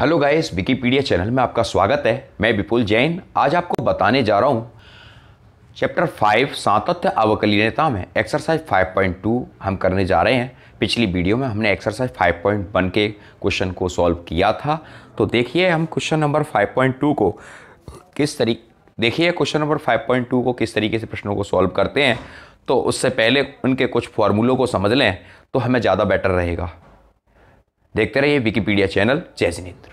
hello guys Wikipedia channel में आपका स्वागत है मैं विपुल जैन आज आपको बताने जा रहा हूँ चैप्टर फाइव सातत्य अवकलीयता में एक्सरसाइज 5.2 हम करने जा रहे हैं पिछली वीडियो में हमने एक्सरसाइज 5.1 के क्वेश्चन को सॉल्व किया था तो देखिए हम क्वेश्चन नंबर 5.2 को किस तरी देखिए क्वेश्चन नंबर 5.2 को किस तरीके से प्रश्नों को सॉल्व करते हैं तो उससे पहले उनके कुछ फॉर्मूलों को समझ लें तो हमें ज़्यादा बेटर रहेगा देखते रहिए विकीपीडिया चैनल जय जिनेन्द्र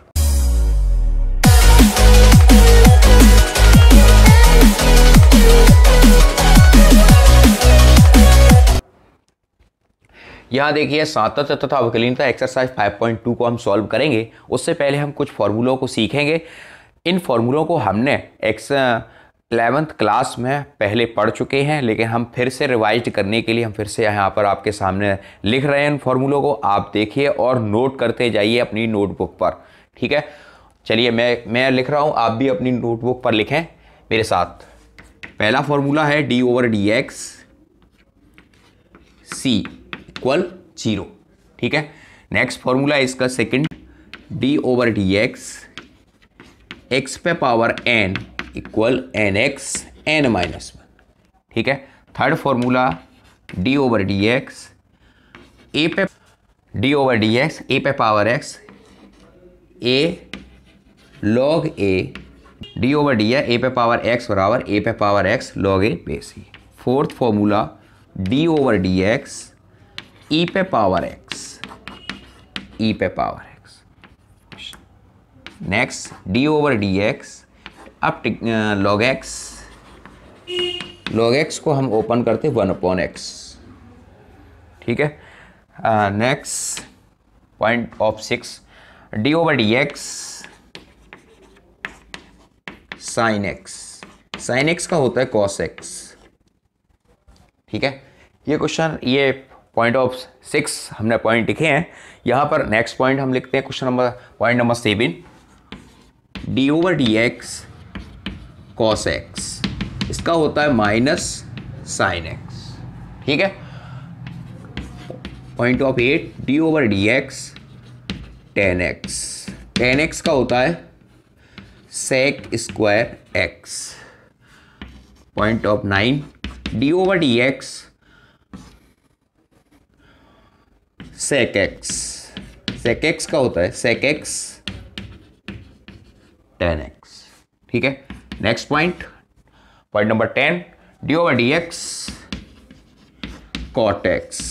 यहाँ देखिए सातत्य तथा अवकलीनता एक्सरसाइज 5.2 को हम सॉल्व करेंगे उससे पहले हम कुछ फॉर्मूलों को सीखेंगे इन फॉर्मूलों को हमने एक्स एलेवंथ क्लास में पहले पढ़ चुके हैं लेकिन हम फिर से रिवाइज करने के लिए हम फिर से यहाँ पर आपके सामने लिख रहे हैं इन फॉर्मूलों को आप देखिए और नोट करते जाइए अपनी नोटबुक पर ठीक है चलिए मैं मैं लिख रहा हूँ आप भी अपनी नोटबुक पर लिखें मेरे साथ पहला फॉर्मूला है D over D x C equal zero ठीक है नेक्स्ट फॉर्मूला है इसका second D over D x x पे power N equal N X N minus one ठीक है third formula D over D X A पे D over D X A पे power X A log A D over D A पे power x बराबर ए पे power X log A पे C fourth formula D over D X E पे power X E पे power X next D over D X अब log X log X को हम open करते वन अपॉन एक्स ठीक है next point of six D over D x sine X sine X का होता है कॉस एक्स ठीक है ये क्वेश्चन ये पॉइंट ऑफ सिक्स हमने पॉइंट लिखे हैं यहां पर नेक्स्ट पॉइंट हम लिखते हैं question number point number seven D over D x cos X इसका होता है माइनस साइन एक्स ठीक है point of eight D over D x tan x tan X का होता है sec square X point of nine D over D X sec X sec x का होता है सेक एक्स टेन एक्स ठीक है next point point number ten D over D X cot X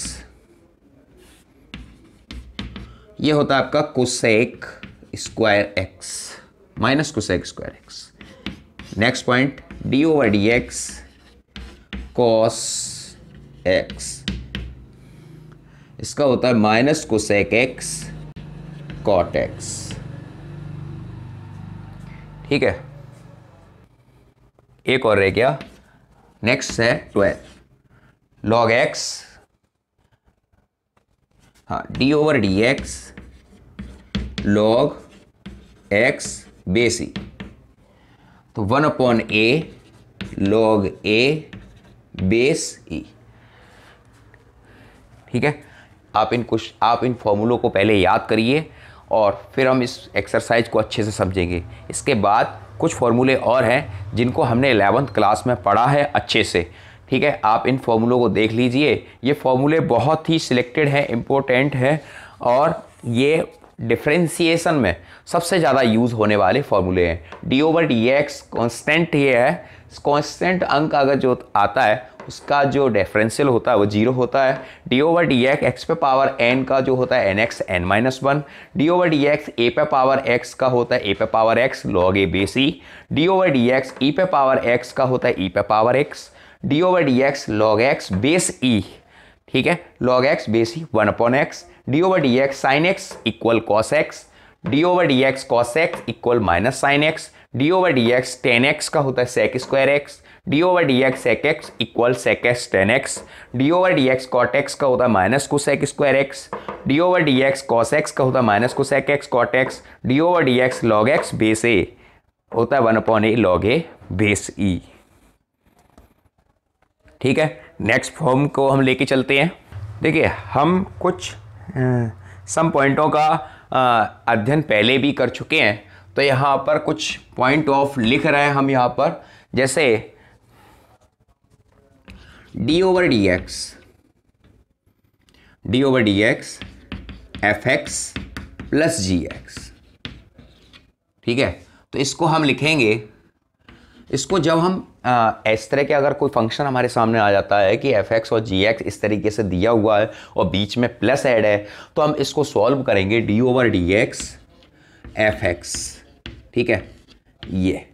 ये होता है आपका cosec square X minus cosec square X next point D over D x cos X इसका होता है minus cosec X cot X ठीक है एक और रह गया नेक्स्ट है ट्वेल्व लॉग एक्स हाँ D over D X log X base E तो one upon A log A base E ठीक है आप इन कुछ आप इन फॉर्मूलों को पहले याद करिए और फिर हम इस एक्सरसाइज को अच्छे से समझेंगे इसके बाद कुछ फॉर्मूले और हैं जिनको हमने एलेवंथ क्लास में पढ़ा है अच्छे से ठीक है आप इन फॉर्मूलों को देख लीजिए ये फॉर्मूले बहुत ही सिलेक्टेड हैं इम्पोर्टेंट हैं और ये डिफ्रेंसीसन में सबसे ज़्यादा यूज़ होने वाले फॉर्मूले हैं D over D X constant ये है कॉन्स्टेंट अंक अगर जो आता है उसका जो डेफरेंशियल होता है वो जीरो होता है D over D x x पे पावर एन का जो होता है N X N minus one D over D X A पे पावर एक्स का होता है ए पे power X log A B C D over D X E पे पावर एक्स का होता है ई e पे power X D over D X log X base E ठीक है log X base E one upon X D over D x sine X equal cos X D over D x cos X equal minus sine X D over D x tan X का होता है sec square X D over D X sec X equal sec X tan X D over D x cot X का होता है minus cosec square X D over D x cos X का होता है minus को सेक X cot X D over D X log X base A होता है one upon A log A base E ठीक है नेक्स्ट फॉर्म को हम लेके चलते हैं देखिए हम कुछ सम पॉइंटों का अध्ययन पहले भी कर चुके हैं तो यहाँ पर कुछ पॉइंट ऑफ लिख रहे हैं हम यहाँ पर जैसे D over D x D over D X F X plus G X ठीक है तो इसको हम लिखेंगे इसको जब हम इस तरह के अगर कोई फंक्शन हमारे सामने आ जाता है कि एफ एक्स और जी एक्स इस तरीके से दिया हुआ है और बीच में प्लस ऐड है तो हम इसको सॉल्व करेंगे D over D X F X ठीक है ये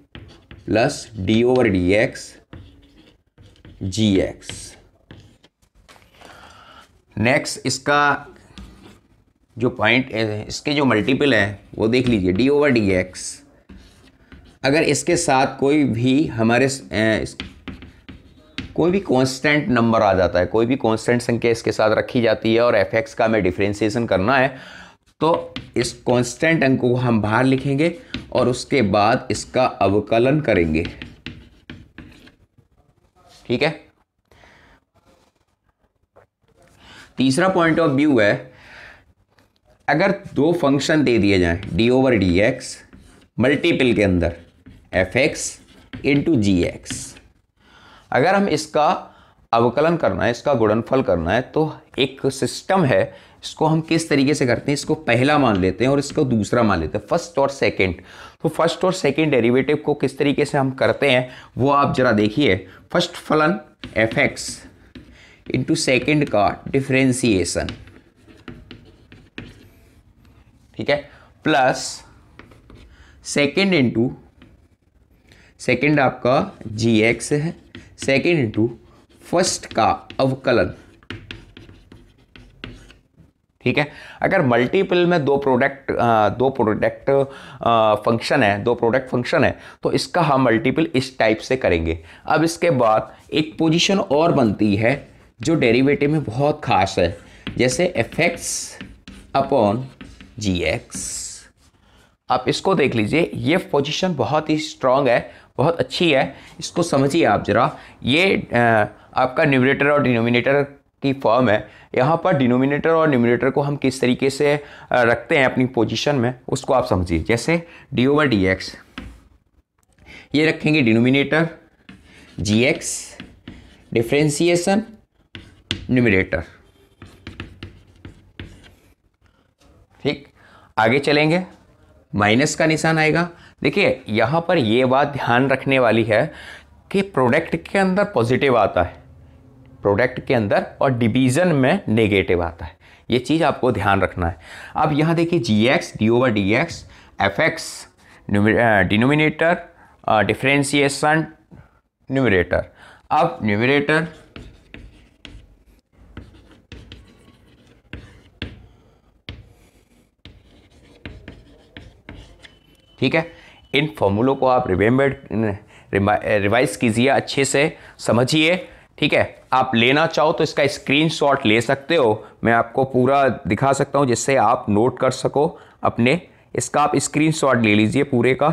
plus D over D X G X next इसका जो पॉइंट इसके जो मल्टीपल है वो देख लीजिए डी ओवर डी एक्स अगर इसके साथ कोई भी हमारे ए, कोई भी कांस्टेंट नंबर आ जाता है कोई भी कांस्टेंट संख्या इसके साथ रखी जाती है और एफ एक्स का हमें डिफ्रेंसिएशन करना है तो इस कांस्टेंट अंक को हम बाहर लिखेंगे और उसके बाद इसका अवकलन करेंगे ठीक है तीसरा पॉइंट ऑफ व्यू है अगर दो फंक्शन दे दिए जाएं D over D X multiple के अंदर F X into G X अगर हम इसका अवकलन करना है इसका गुणनफल करना है तो एक सिस्टम है इसको हम किस तरीके से करते हैं इसको पहला मान लेते हैं और इसको दूसरा मान लेते हैं फर्स्ट और सेकंड तो फर्स्ट और सेकंड डेरिवेटिव को किस तरीके से हम करते हैं वो आप जरा देखिए फर्स्ट फलन एफ एक्स इंटू सेकेंड का डिफ्रेंसिएशन ठीक है प्लस सेकेंड इंटू सेकेंड आपका जी एक्स है सेकेंड इंटू फर्स्ट का अवकलन ठीक है अगर मल्टीपल में दो प्रोडक्ट दो प्रोडक्ट फंक्शन है दो प्रोडक्ट फंक्शन है तो इसका हम मल्टीपल इस टाइप से करेंगे अब इसके बाद एक पोजीशन और बनती है जो डेरिवेटिव में बहुत खास है जैसे F X upon G X आप इसको देख लीजिए ये पोजीशन बहुत ही स्ट्रांग है बहुत अच्छी है इसको समझिए आप ज़रा ये आपका न्यूमिनेटर और डिनोमिनेटर की फॉर्म है यहाँ पर डिनोमिनेटर और न्यूमिनेटर को हम किस तरीके से रखते हैं अपनी पोजिशन में उसको आप समझिए जैसे डी ओवर डी एक्स ये रखेंगे denominator G X differentiation numerator ठीक आगे चलेंगे माइनस का निशान आएगा देखिए यहाँ पर ये बात ध्यान रखने वाली है कि प्रोडक्ट के अंदर पॉजिटिव आता है प्रोडक्ट के अंदर और डिवीज़न में नेगेटिव आता है ये चीज़ आपको ध्यान रखना है अब यहाँ देखिए G X D over D X F X denominator differentiation numerator अब न्यूमिनेटर ठीक है इन फॉर्मूलों को आप रिमेम्बर रिवाइज कीजिए अच्छे से समझिए ठीक है आप लेना चाहो तो इसका स्क्रीनशॉट ले सकते हो मैं आपको पूरा दिखा सकता हूँ जिससे आप नोट कर सको अपने इसका आप स्क्रीनशॉट ले लीजिए पूरे का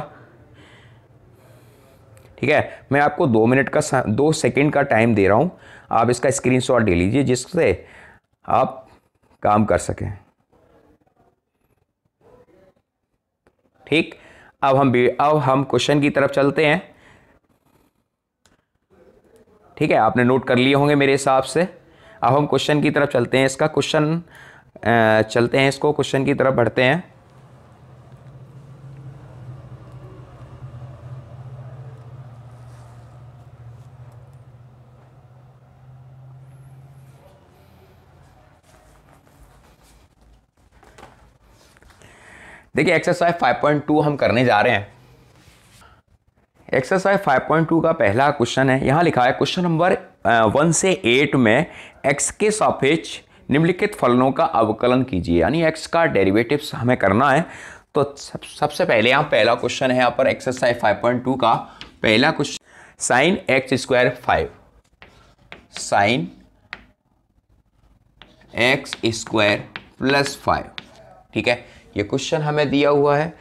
ठीक है मैं आपको दो मिनट का दो सेकंड का टाइम दे रहा हूँ आप इसका स्क्रीनशॉट ले लीजिए जिससे आप काम कर सकें ठीक अब हम अब हम क्वेश्चन की तरफ चलते हैं ठीक है आपने नोट कर लिए होंगे मेरे हिसाब से अब हम क्वेश्चन की तरफ चलते हैं इसका क्वेश्चन चलते हैं इसको क्वेश्चन की तरफ बढ़ते हैं देखिए एक्सरसाइज 5.2 हम करने जा रहे हैं एक्सरसाइज 5.2 का पहला क्वेश्चन है यहाँ लिखा है क्वेश्चन नंबर वन से एट में एक्स के सापेक्ष निम्नलिखित फलनों का अवकलन कीजिए यानी एक्स का डेरिवेटिव्स हमें करना है तो सब सबसे पहले यहाँ पहला क्वेश्चन है यहाँ पर एक्सरसाइज 5.2 का पहला question sine X square five sine X square plus five ठीक है ये क्वेश्चन हमें दिया हुआ है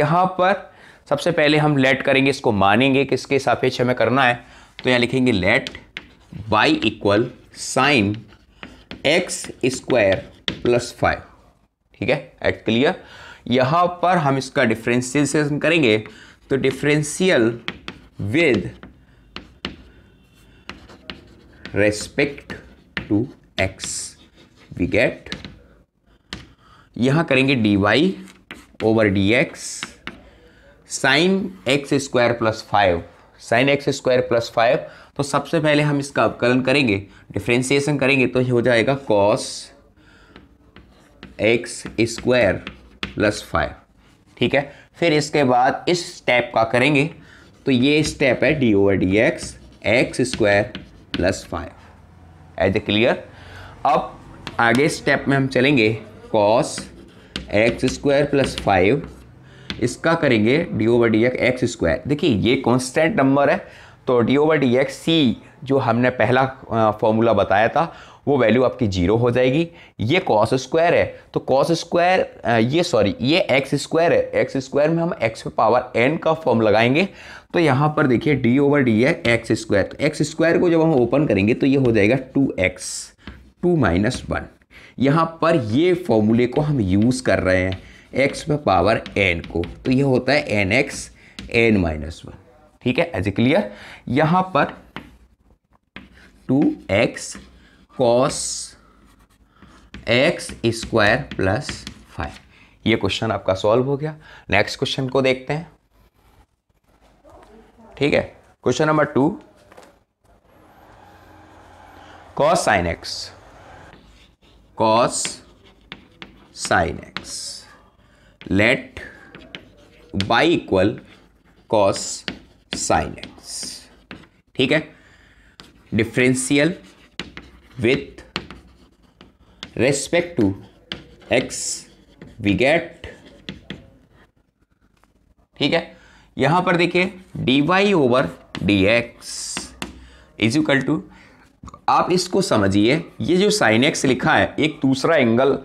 यहाँ पर सबसे पहले हम लेट करेंगे इसको मानेंगे किसके सापेक्ष हमें करना है तो यहाँ लिखेंगे let Y equal sine X square plus five ठीक है एट क्लियर यहाँ पर हम इसका डिफ्रेंसिएशन करेंगे तो differential with respect to x we get यहाँ करेंगे D Y over D x sine X square plus five sine X square plus five तो सबसे पहले हम इसका अवकलन करेंगे डिफ्रेंसिएशन करेंगे तो हो जाएगा cos X square plus five ठीक है फिर इसके बाद इस स्टेप का करेंगे तो ये स्टेप है D over D x x square plus five as ए क्लियर अब आगे स्टेप में हम चलेंगे cos X square plus five इसका करेंगे D over D X square देखिए ये कॉन्स्टेंट नंबर है तो D over D x C जो हमने पहला फॉर्मूला बताया था वो वैल्यू आपकी जीरो हो जाएगी ये कॉस स्क्वायर है तो कॉस स्क्वायर ये सॉरी ये एक्स स्क्वायर है एक्स स्क्वायर में हम एक्स पावर एन का फॉर्म लगाएंगे तो यहाँ पर देखिए डी ओवर डी है एक्स स्क्वायर तो एक्स स्क्वायर को जब हम ओपन करेंगे तो ये हो जाएगा two X two minus one यहाँ पर ये फॉर्मूले को हम यूज़ कर रहे हैं एक्स में पावर एन को तो ये होता है N X N minus one ठीक है एज ए क्लियर यहां पर two X cos X square plus five ये क्वेश्चन आपका सॉल्व हो गया नेक्स्ट क्वेश्चन को देखते हैं ठीक है question number two cos sine X cos sine X let y equal cos sine X ठीक है differential with respect to x we get ठीक है यहां पर देखिए D Y over D x is equal to आप इसको समझिए ये जो साइन एक्स लिखा है एक दूसरा एंगल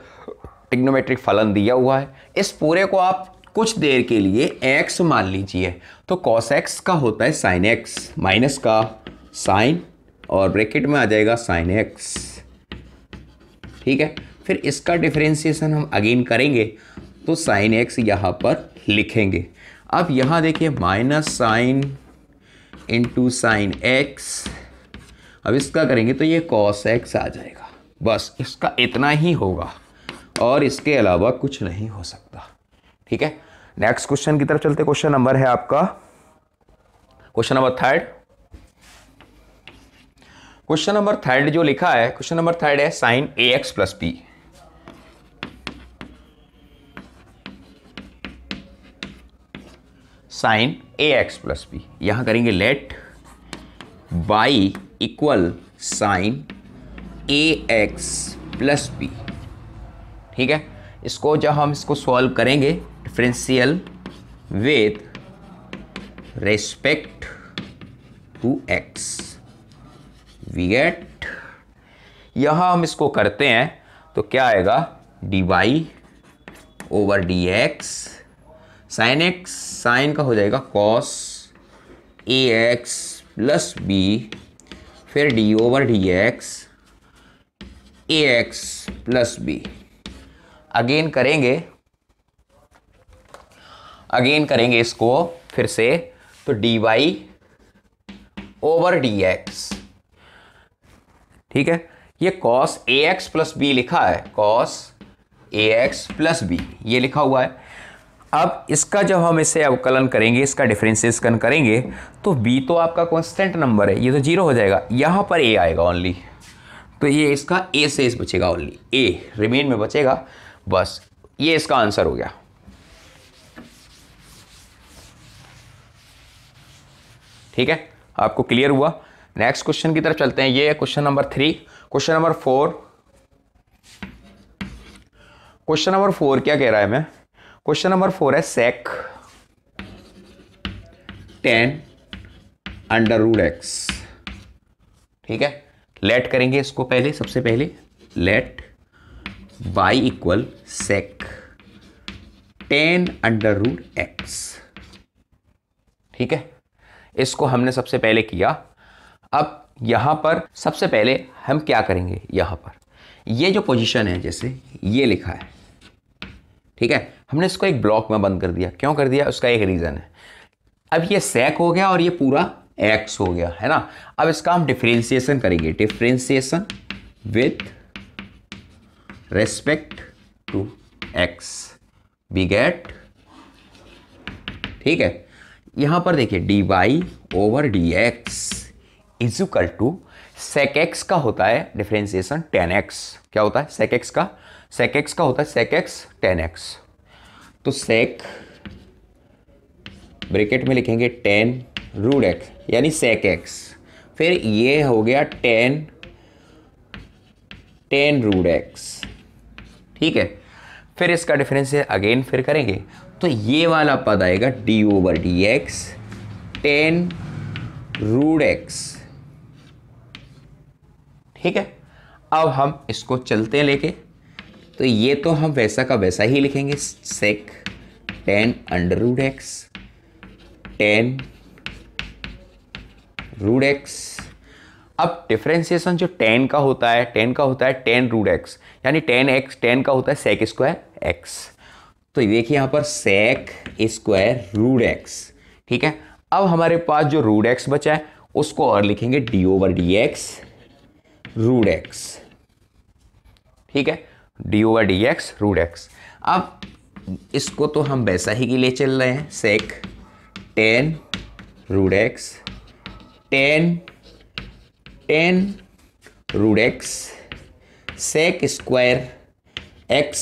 टिग्नोमेट्रिक फलन दिया हुआ है इस पूरे को आप कुछ देर के लिए एक्स मान लीजिए तो कॉस एक्स का होता है साइन एक्स माइनस का साइन और ब्रैकेट में आ जाएगा साइन एक्स ठीक है फिर इसका डिफ्रेंसिएशन हम अगेन करेंगे तो साइन एक्स यहाँ पर लिखेंगे अब यहाँ देखिए minus sine into sine X अब इसका करेंगे तो ये कॉस एक्स आ जाएगा बस इसका इतना ही होगा और इसके अलावा कुछ नहीं हो सकता ठीक है नेक्स्ट क्वेश्चन की तरफ चलते क्वेश्चन नंबर है आपका question number third question number third जो लिखा है क्वेश्चन नंबर थर्ड है साइन ए एक्स प्लस पी साइन ए एक्स प्लस पी यहां करेंगे let by equal sine A x plus P ठीक है इसको जब हम इसको सॉल्व करेंगे differential with respect to x we get यह हम इसको करते हैं तो क्या आएगा D Y over D x sine X sine का हो जाएगा कॉस ए एक्स प्लस बी फिर D over D X A x plus B again करेंगे अगेन करेंगे इसको फिर से तो D Y over D X ठीक है ये कॉस ए एक्स प्लस बी लिखा है कॉस ए एक्स प्लस बी ये लिखा हुआ है अब इसका जब हम इसे अवकलन करेंगे इसका डिफ्रेंसिएशन करेंगे तो बी तो आपका कॉन्स्टेंट नंबर है ये तो जीरो हो जाएगा यहाँ पर ए आएगा ओनली तो ये इसका ए से इस बचेगा ओनली ए रिमेन में बचेगा बस ये इसका आंसर हो गया ठीक है आपको क्लियर हुआ नेक्स्ट क्वेश्चन की तरफ चलते हैं ये है question number three question number four question number four क्या कह रहा है मैं क्वेश्चन नंबर फोर है sec tan under root x ठीक है लेट करेंगे इसको पहले सबसे पहले let Y equal sec tan under root x ठीक है इसको हमने सबसे पहले किया अब यहां पर सबसे पहले हम क्या करेंगे यहां पर ये जो पोजीशन है जैसे ये लिखा है ठीक है हमने इसको एक ब्लॉक में बंद कर दिया क्यों कर दिया उसका एक रीज़न है अब ये सेक हो गया और ये पूरा एक्स हो गया है ना अब इसका हम डिफ्रेंसिएशन करेंगे differentiation with respect to x we get ठीक है यहां पर देखिए D Y over D x equal to sec x का होता है डिफ्रेंसिएशन टेन एक्स क्या होता है सेक एक्स का सेक एक्स का होता है सेक एक्स टेन एक्स तो सेक ब्रैकेट में लिखेंगे टेन रूड एक्स यानी सेक एक्स फिर ये हो गया टेन टेन रूड एक्स ठीक है फिर इसका डिफरेंस अगेन फिर करेंगे तो ये वाला पद आएगा d over D x tan root x ठीक है अब हम इसको चलते लेके तो ये तो हम वैसा का वैसा ही लिखेंगे sec tan under root x tan root x अब डिफ्रेंसिएशन जो टेन का होता है टेन का होता है टेन रूड एक्स यानी टेन एक्स टेन का होता है सेक स्क्वायर एक्स तो देखिए यहाँ पर सेक स्क्वायर रूड एक्स ठीक है अब हमारे पास जो रूड एक्स बचा है उसको और लिखेंगे d over D x root x ठीक है D over D x root x अब इसको तो हम वैसा ही के लिए चल रहे हैं sec tan root x tan tan root x sec square x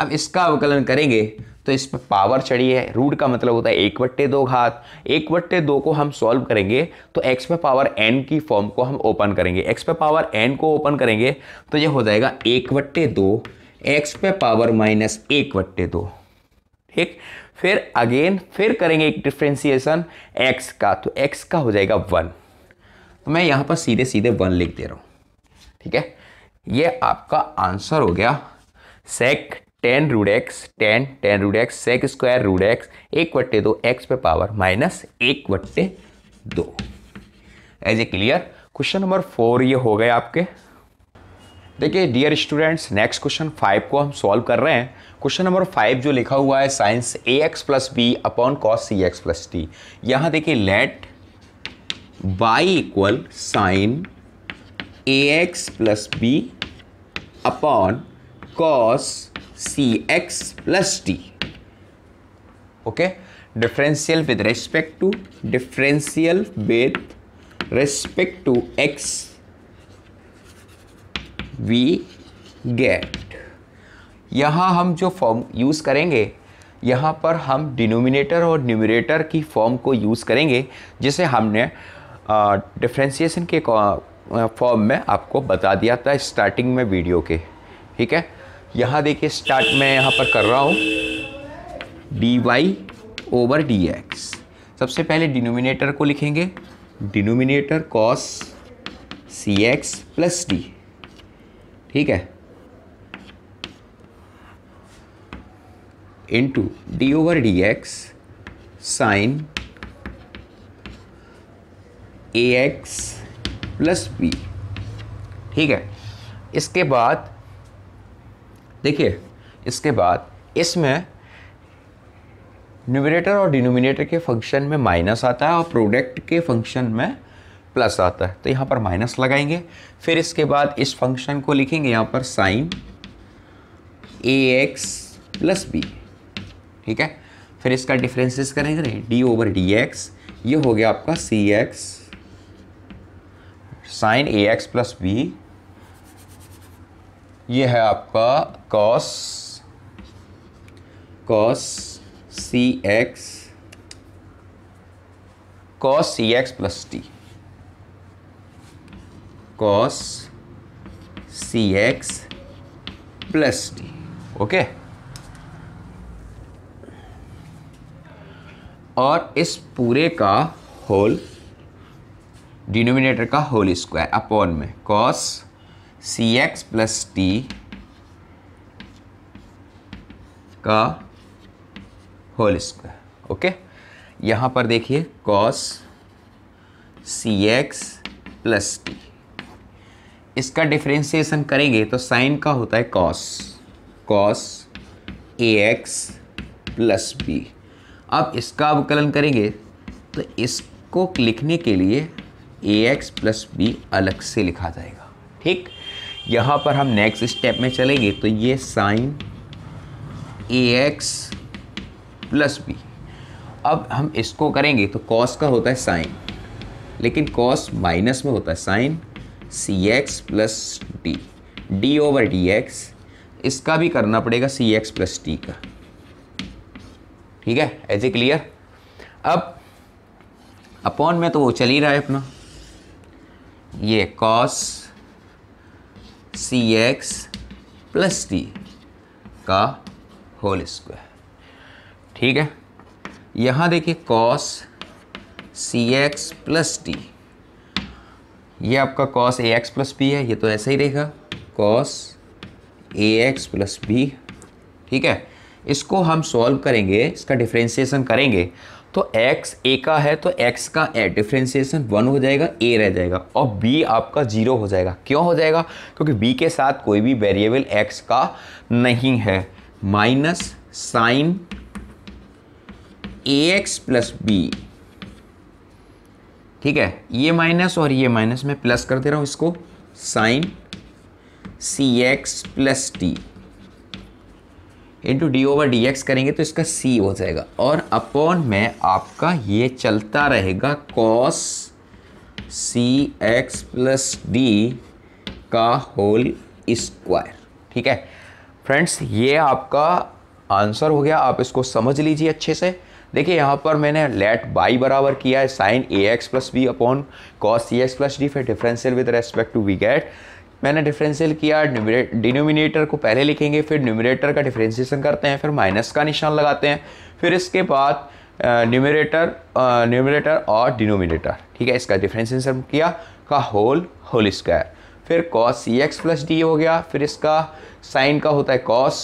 अब इसका अवकलन करेंगे तो इस पर पावर चढ़ी है रूट का मतलब होता है एक बट्टे दो घात एक बट्टे दो को हम सॉल्व करेंगे तो एक्स पे पावर एन की फॉर्म को हम ओपन करेंगे एक्स पे पावर एन को ओपन करेंगे तो ये हो जाएगा एक बट्टे दो एक्स पे पावर माइनस एक बट्टे दो ठीक फिर अगेन फिर करेंगे एक डिफ्रेंसिएशन एक्स का तो एक्स का हो जाएगा वन तो मैं यहाँ पर सीधे सीधे वन लिख दे रहा हूँ ठीक है ये आपका आंसर हो गया sec tan root x tan tan root x sec square root x एक बट्टे दो एक्स पे पावर माइनस एक बट्टे दो is A clear question number four ये हो गए आपके देखिए dear students next question five को हम सॉल्व कर रहे हैं क्वेश्चन नंबर फाइव जो लिखा हुआ है sine a x plus b upon cos c x plus d यहाँ देखिए let by equal sine A x plus b upon cos c x plus d okay differential with respect to differential with respect to x we get यहाँ हम जो form use करेंगे यहाँ पर हम denominator और न्यूमिनेटर की फॉर्म को यूज़ करेंगे जिसे हमने डिफ्रेंसीसन के फॉर्म में आपको बता दिया था स्टार्टिंग में वीडियो के ठीक है यहाँ देखिए स्टार्ट में यहाँ पर कर रहा हूँ d Y over D x सबसे पहले डिनोमिनेटर को लिखेंगे denominator cos c x plus d ठीक है into d over D x sine ए एक्स प्लस बी ठीक है इसके बाद देखिए इसके बाद इसमें न्यूमिनेटर और डिनोमिनेटर के फंक्शन में माइनस आता है और प्रोडक्ट के फंक्शन में प्लस आता है तो यहाँ पर माइनस लगाएंगे फिर इसके बाद इस फंक्शन को लिखेंगे यहाँ पर साइन ए एक्स प्लस बी ठीक है फिर इसका डिफ्रेंसिस करेंगे डी ओवर डी एक्स ये हो गया आपका सी एक्स साइन ए एक्स प्लस बी ये है आपका cos cos c x cos c x plus d cos c x plus d okay और इस पूरे का होल डिनोमिनेटर का होल स्क्वायर अपॉन में cos c x plus d का होल स्क्वायर ओके यहां पर देखिए cos c x plus d इसका डिफ्रेंसिएशन करेंगे तो साइन का होता है कॉस कॉस ए एक्स प्लस बी अब इसका अवकलन करेंगे तो इसको लिखने के लिए ए एक्स प्लस बी अलग से लिखा जाएगा ठीक यहाँ पर हम नेक्स्ट स्टेप में चलेंगे तो ये साइन ए एक्स प्लस बी अब हम इसको करेंगे तो कॉस का होता है साइन लेकिन कॉस माइनस में होता है sine c x plus d d over D x इसका भी करना पड़ेगा सी एक्स प्लस डी का ठीक है एज ए क्लियर अब अपॉन में तो वो चल ही रहा है अपना ये cos c x plus d का होल स्क्वायर ठीक है यहाँ देखिए cos c x plus d ये आपका कॉस ए एक्स प्लस बी है ये तो ऐसे ही रहेगा कॉस ए एक्स प्लस बी ठीक है इसको हम सॉल्व करेंगे इसका डिफ्रेंसिएशन करेंगे तो x a का है तो x का ए डिफ्रेंसिएशन वन हो जाएगा a रह जाएगा और b आपका जीरो हो जाएगा क्यों हो जाएगा क्योंकि b के साथ कोई भी वेरिएबल x का नहीं है माइनस साइन ए एक्स प्लस बी ठीक है ये माइनस और ये माइनस मैं प्लस कर दे रहा हूँ इसको sine c x plus d into d over D x करेंगे तो इसका सी हो जाएगा और अपॉन में आपका ये चलता रहेगा cos c x plus d का होल स्क्वायर ठीक है फ्रेंड्स ये आपका आंसर हो गया आप इसको समझ लीजिए अच्छे से देखिए यहाँ पर मैंने लेट बाई बराबर किया है साइन ए x plus b upon cos c x plus d फिर differential with respect to we get मैंने डिफरेंशियल किया डिनोमिनेटर को पहले लिखेंगे फिर न्यूमिनेटर का डिफरेंशिएशन करते हैं फिर माइनस का निशान लगाते हैं फिर इसके बाद न्यूमिनेटर न्यूमिनेटर और डिनोमिनेटर ठीक है इसका डिफरेंशिएशन किया का होल होल स्क्वायर फिर cos c x plus d हो गया फिर इसका साइन का होता है कॉस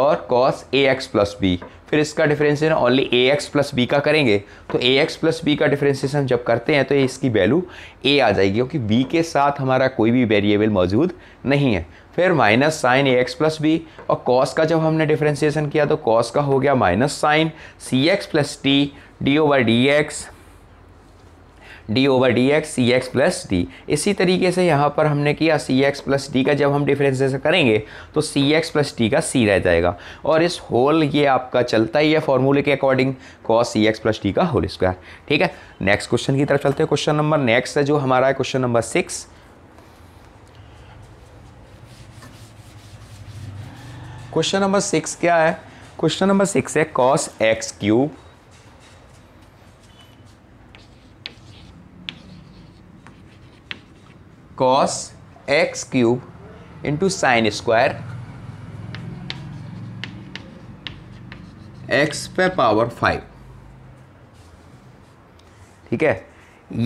और कॉस ए एक्स प्लस बी फिर इसका differentiation only a x plus b का करेंगे तो ए एक्स प्लस बी का डिफ्रेंसिएशन जब करते हैं तो इसकी वैल्यू ए आ जाएगी क्योंकि बी के साथ हमारा कोई भी वेरिएबल मौजूद नहीं है फिर माइनस साइन ए एक्स प्लस बी और कॉस का जब हमने डिफरेंशिएशन किया तो कॉस का हो गया minus sine c x plus d d over D x D over D x c x plus d इसी तरीके से यहाँ पर हमने किया सी एक्स प्लस डी का जब हम डिफ्रेंसेशन करेंगे तो सी एक्स प्लस डी का सी रह जाएगा और इस होल ये आपका चलता ही है फॉर्मूले के according cos c x plus d का होल स्क्वायर ठीक है नेक्स्ट क्वेश्चन की तरफ चलते हैं क्वेश्चन नंबर नेक्स्ट है जो हमारा है question number six question number six क्या है क्वेश्चन नंबर सिक्स है cos x cube cos x cube into sine square x पे पावर फाइव ठीक है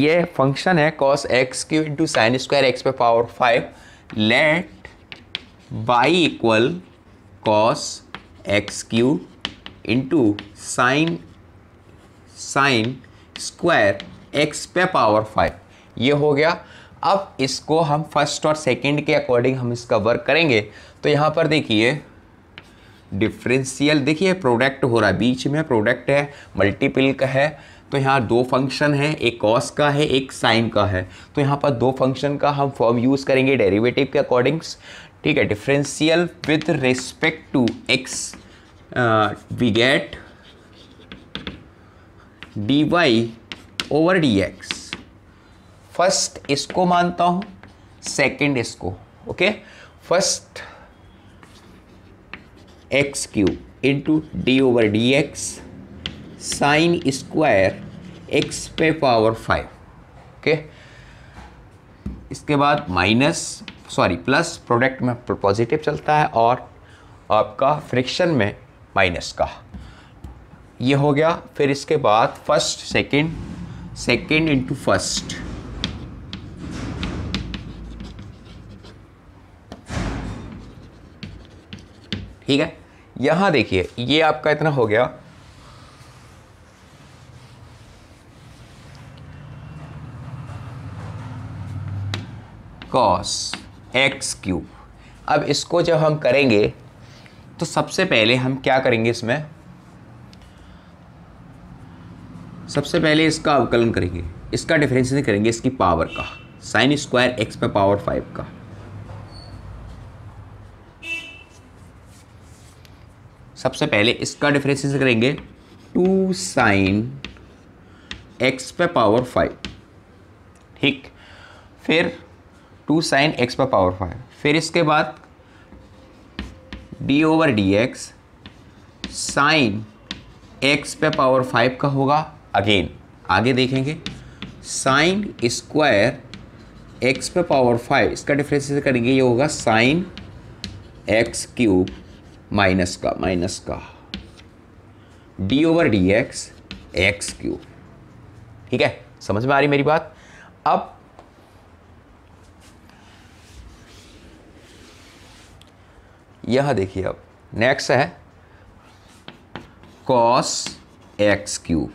ये फंक्शन है cos x cube into sine square x पे power five let Y equal cos x cube into sine sine square x पे power five ये हो गया अब इसको हम फर्स्ट और सेकंड के अकॉर्डिंग हम इसका वर्क करेंगे तो यहाँ पर देखिए डिफरेंशियल देखिए प्रोडक्ट हो रहा है बीच में प्रोडक्ट है मल्टीपल का है तो यहाँ दो फंक्शन है एक कॉस का है एक साइन का है तो यहाँ पर दो फंक्शन का हम फॉर्म यूज़ करेंगे डेरिवेटिव के अकॉर्डिंग्स ठीक है differential with respect to x we get d Y over D x first इसको मानता हूँ सेकंड इसको okay first x cube into d over D x sine square x पे पावर फाइव ओके इसके बाद माइनस सॉरी प्लस प्रोडक्ट में positive चलता है और आपका फ्रिक्शन में माइनस का ये हो गया फिर इसके बाद first second second into first ठीक है यहां देखिए ये आपका इतना हो गया कॉस एक्स क्यूब अब इसको जब हम करेंगे तो सबसे पहले हम क्या करेंगे इसमें सबसे पहले इसका अवकलन करेंगे इसका डिफरेंशिएशन करेंगे इसकी पावर का साइन स्क्वायर एक्स पे पावर फाइव का सबसे पहले इसका डिफ्रेंसिस करेंगे टू साइन एक्स पे पावर फाइव ठीक फिर टू साइन एक्स पे पावर फाइव फिर इसके बाद d over D x sine x पे पावर फाइव का होगा अगेन आगे देखेंगे साइन स्क्वायर एक्स पे पावर फाइव इसका डिफ्रेंसिस करेंगे ये होगा साइन एक्स क्यूब माइनस का माइनस का d over D x x cube ठीक है समझ में आ रही मेरी बात अब यह देखिए अब नेक्स्ट है cos x cube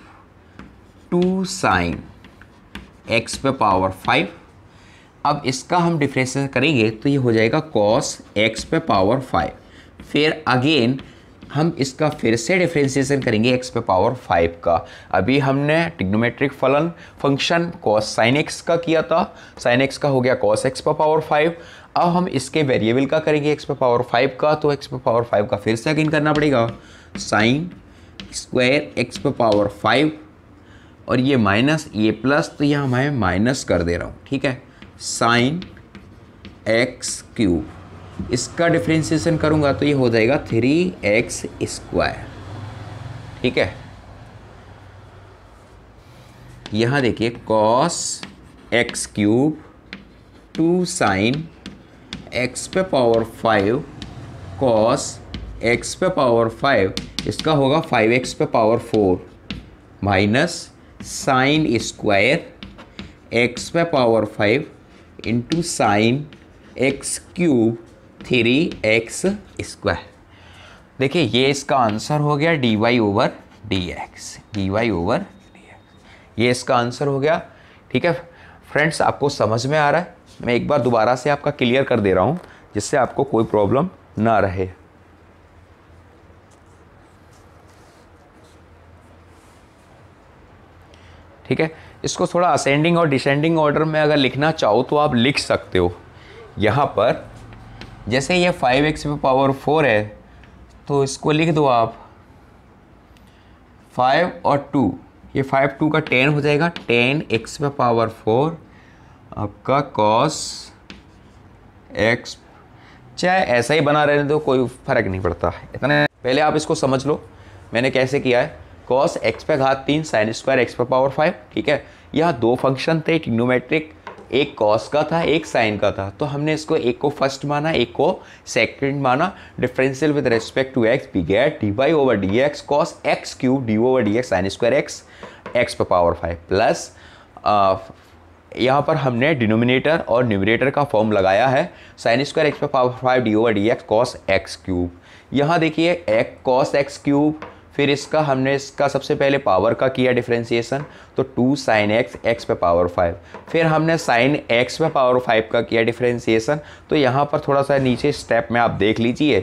two sine x पे पावर फाइव अब इसका हम डिफ्रेंस करेंगे तो ये हो जाएगा कॉस एक्स पे पावर फाइव फिर अगेन हम इसका फिर से डिफ्रेंसिएशन करेंगे एक्स पे पावर फाइव का अभी हमने टिग्नोमेट्रिक फलन फंक्शन कॉस साइन एक्स का किया था साइन एक्स का हो गया कॉस एक्स पे पावर फाइव अब हम इसके वेरिएबल का करेंगे एक्स पे पावर फाइव का तो एक्स पे पावर फाइव का फिर से अगेन करना पड़ेगा साइन स्क्वायर एक्स पे पावर फाइव और ये माइनस ये प्लस तो यहाँ मैं माइनस कर दे रहा हूँ ठीक है साइन एक्स क्यूब इसका डिफ्रेंसीसन करूँगा तो ये हो जाएगा थ्री एक्स स्क्वायर ठीक है यहाँ देखिए cos x cube two sine x पे पावर फाइव कॉस एक्स पे पावर फाइव इसका होगा फाइव एक्स पे power four minus sine square x पे power five into sine x cube three x square देखिए ये इसका आंसर हो गया d Y over D x d Y over D x ये इसका आंसर हो गया ठीक है फ्रेंड्स आपको समझ में आ रहा है मैं एक बार दोबारा से आपका क्लियर कर दे रहा हूँ जिससे आपको कोई प्रॉब्लम ना रहे ठीक है इसको थोड़ा असेंडिंग और डिसेंडिंग ऑर्डर में अगर लिखना चाहो तो आप लिख सकते हो यहाँ पर जैसे ये फाइव एक्स पे पावर फोर है तो इसको लिख दो आप फाइव और टू ये फाइव टू का टेन हो जाएगा टेन एक्स पे पावर फोर आपका कॉस एक्स चाहे ऐसा ही बना रहने दो कोई फ़र्क नहीं पड़ता इतने पहले आप इसको समझ लो मैंने कैसे किया है कॉस एक्स पे घात तीन साइन स्क्वायर एक्स पे पावर फाइव ठीक है यह दो फंक्शन थे टिग्नोमेट्रिक एक कॉस का था एक साइन का था तो हमने इसको एक को फर्स्ट माना एक को सेकंड माना differential with respect to x we get d Y over D x cos x cube d over D x sine square x x पर पावर फाइव प्लस यहाँ पर हमने डिनोमिनेटर और न्यूमिनेटर का फॉर्म लगाया है साइन स्क्वायर एक्स पर power five d over D x cos x cube यहाँ देखिए एक्स कॉस एक्स क्यूब फिर इसका हमने इसका सबसे पहले पावर का किया डिफ्रेंसीसन तो टू साइन एक्स एक्स पे पावर फाइव फिर हमने साइन एक्स पे पावर फाइव का किया डिफ्रेंसीसन तो यहाँ पर थोड़ा सा नीचे स्टेप में आप देख लीजिए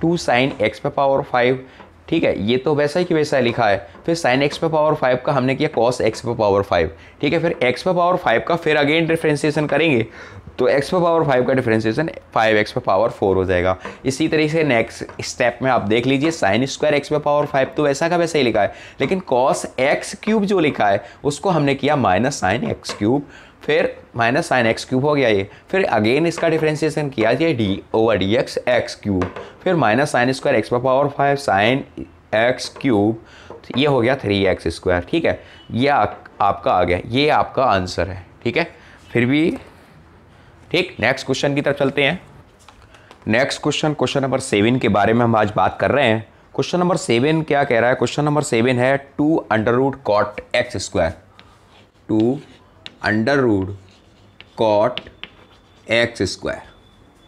टू साइन एक्स पे पावर फाइव ठीक है ये तो वैसा ही कि वैसा लिखा है फिर साइन एक्स पे पावर फाइव का हमने किया कॉस एक्स पे पावर फाइव ठीक है फिर एक्स पे पावर फाइव का फिर अगेन डिफ्रेंसीसन करेंगे तो एक्स पर पावर फाइव का डिफ्रेंसिएशन फाइव एक्स पर पावर फोर हो जाएगा इसी तरीके से नेक्स्ट स्टेप में आप देख लीजिए साइन स्क्वायर एक्स पर पावर फाइव तो वैसा का वैसा ही लिखा है लेकिन कॉस एक्स क्यूब जो लिखा है उसको हमने किया माइनस साइन एक्स क्यूब फिर माइनस साइन एक्स क्यूब हो गया ये फिर अगेन इसका डिफ्रेंसिएशन किया जाए d over D x x cube फिर माइनस साइन स्क्वायर एक्स पर power five sine x cube ये हो गया थ्री एक्स स्क्वायर ठीक है ये आपका आ गया ये आपका आंसर है ठीक है फिर भी ठीक नेक्स्ट क्वेश्चन की तरफ चलते हैं next question question number seven के बारे में हम आज बात कर रहे हैं क्वेश्चन नंबर सेवन क्या कह रहा है क्वेश्चन नंबर सेवन है two under root cot x square two under root cot x square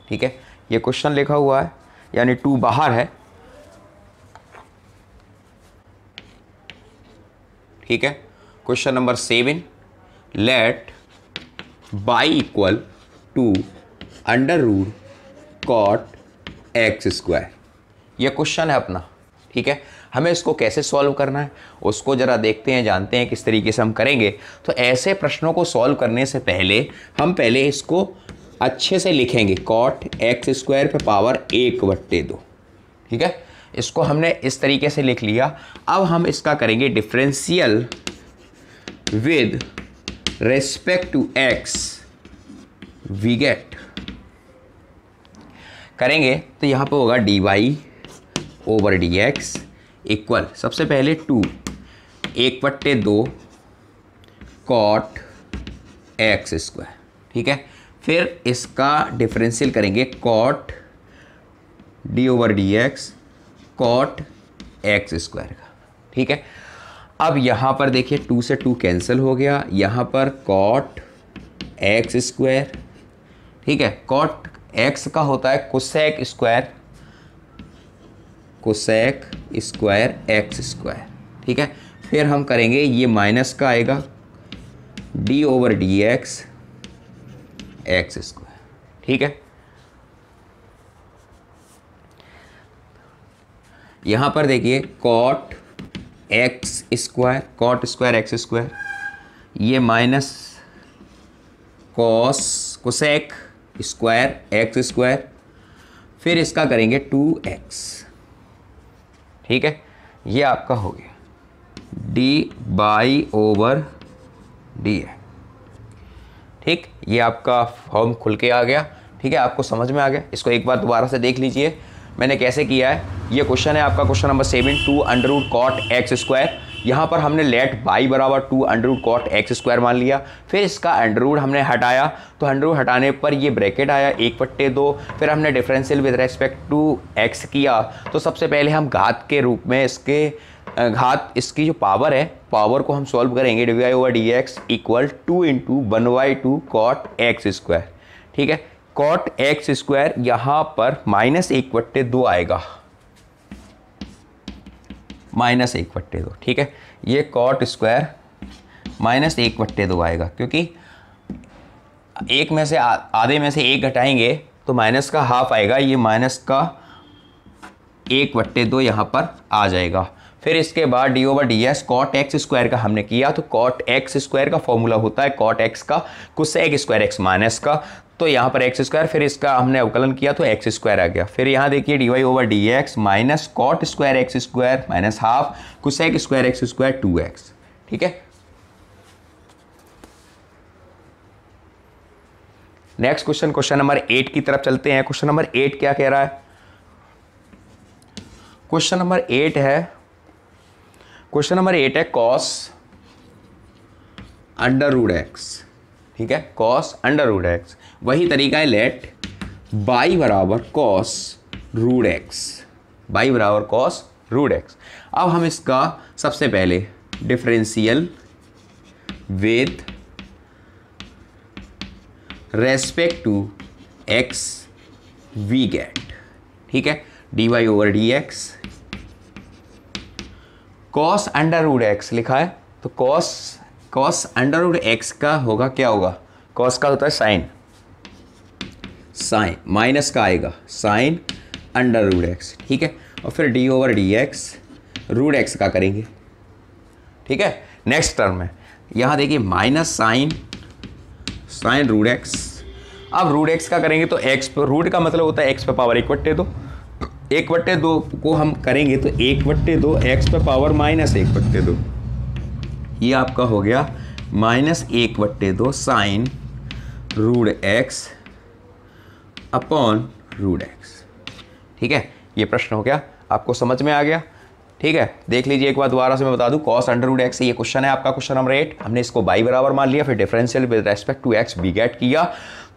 ठीक है ये क्वेश्चन लिखा हुआ है यानी टू बाहर है ठीक है question number seven let by equal to under root cot x square ये क्वेश्चन है अपना ठीक है हमें इसको कैसे सॉल्व करना है उसको ज़रा देखते हैं जानते हैं किस तरीके से हम करेंगे तो ऐसे प्रश्नों को सॉल्व करने से पहले हम पहले इसको अच्छे से लिखेंगे कॉट एक्स स्क्वायर पे पावर एक बट्टे दो ठीक है इसको हमने इस तरीके से लिख लिया अब हम इसका करेंगे differential with respect to x we get करेंगे तो यहाँ पे होगा d Y over D x equal सबसे पहले टू एक पट्टे दो कॉट एक्स स्क्वायर ठीक है फिर इसका डिफरेंशियल करेंगे cot d over D x cot x square का ठीक है अब यहाँ पर देखिए टू से टू कैंसिल हो गया यहाँ पर कॉट एक्स स्क्वायर ठीक है कॉट एक्स का होता है cosec square cosec square x square ठीक है फिर हम करेंगे ये माइनस का आएगा d over D x x square ठीक है यहां पर देखिए cot x square cot square x square ये minus cos cosec square x square फिर इसका करेंगे टू एक्स ठीक है ये आपका हो गया डी बाई ओवर डी है ठीक ये आपका फॉर्म खुल के आ गया ठीक है आपको समझ में आ गया इसको एक बार दोबारा से देख लीजिए मैंने कैसे किया है ये क्वेश्चन है आपका question number seven two under root cot x square यहाँ पर हमने लेट बाई बराबर two under root cot x square मान लिया फिर इसका अंडरवुड हमने हटाया तो अंडरवुड हटाने पर ये ब्रैकेट आया एक पट्टे दो फिर हमने differential with respect to x किया तो सबसे पहले हम घात के रूप में इसके घात इसकी जो पावर है पावर को हम सॉल्व करेंगे D Y over D x equal to into one by two cot x square ठीक है कॉट एक्स स्क्वायर यहाँ पर माइनस एक पट्टे दो आएगा माइनस एक बट्टे दो ठीक है ये कॉट स्क्वायर माइनस एक बट्टे दो आएगा क्योंकि एक में से आधे में से एक घटाएंगे तो माइनस का हाफ आएगा ये माइनस का एक बट्टे दो यहाँ पर आ जाएगा फिर इसके बाद d over d x cot x square का हमने किया तो कॉट एक्स स्क्वायर का फॉर्मूला होता है कॉट एक्स का कुछ से एक स्क्वायर एक्स माइनस का तो यहाँ पर एक्स स्क्वायर फिर इसका हमने अवकलन किया तो एक्स स्क्वायर आ गया फिर यहाँ देखिए D Y over D x minus cot square x square minus half एक square x square two x ठीक है next question question number eight की तरफ चलते हैं क्वेश्चन नंबर एट क्या कह रहा है क्वेश्चन नंबर एट है क्वेश्चन नंबर एट है कॉस अंडर रूड एक्स ठीक है कॉस अंडर रूड एक्स वही तरीका है लेट बाई बराबर कॉस रूड एक्स बाई बराबर कॉस रूड एक्स अब हम इसका सबसे पहले differential with respect to x we get ठीक है d Y over D x cos under root x लिखा है तो cos cos under root x का होगा क्या होगा कॉस का होता है साइन साइन माइनस का आएगा साइन अंडर रूट एक्स ठीक है और फिर D over D x root x का करेंगे ठीक है नेक्स्ट टर्म है यहाँ देखिए minus sine sine root x अब रूट एक्स का करेंगे तो एक्स रूट का मतलब होता है एक्स पे पावर एक बट्टे दो एक बट्टे दो को हम करेंगे तो एक बट्टे दो एक्स पे पावर माइनस एक बट्टे दो ये आपका हो गया माइनस एक बट्टे दो sine root x upon root x ठीक है ये प्रश्न हो गया आपको समझ में आ गया ठीक है देख लीजिए एक बार दोबारा से मैं बता दूं कॉस अंडर रूड एक्स ये क्वेश्चन है आपका क्वेश्चन नंबर एट हमने इसको बाई बराबर मान लिया फिर differential with respect to x we get किया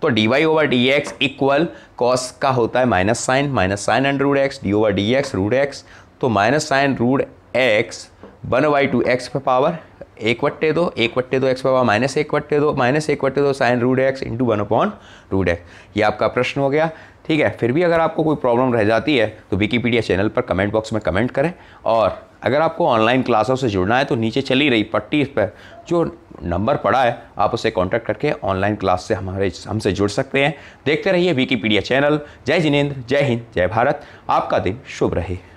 तो D Y over D x equal cos का होता है minus sine minus sine under root x D over D x root x तो minus sine root x one by two x power एक वट्टे दो एक वट्टे दो एक्स पावर माइनस एक वट्टे दो माइनस एक वट्टे दो sine root x into one upon root x ये आपका प्रश्न हो गया ठीक है फिर भी अगर आपको कोई प्रॉब्लम रह जाती है तो विकीपीडिया चैनल पर कमेंट बॉक्स में कमेंट करें और अगर आपको ऑनलाइन क्लासों से जुड़ना है तो नीचे चली रही पट्टी पर जो नंबर पड़ा है आप उसे कॉन्टैक्ट करके ऑनलाइन क्लास से हमारे हमसे जुड़ सकते हैं देखते रहिए विकीपीडिया चैनल जय जिनेन्द्र जय हिंद जय भारत आपका दिन शुभ रहे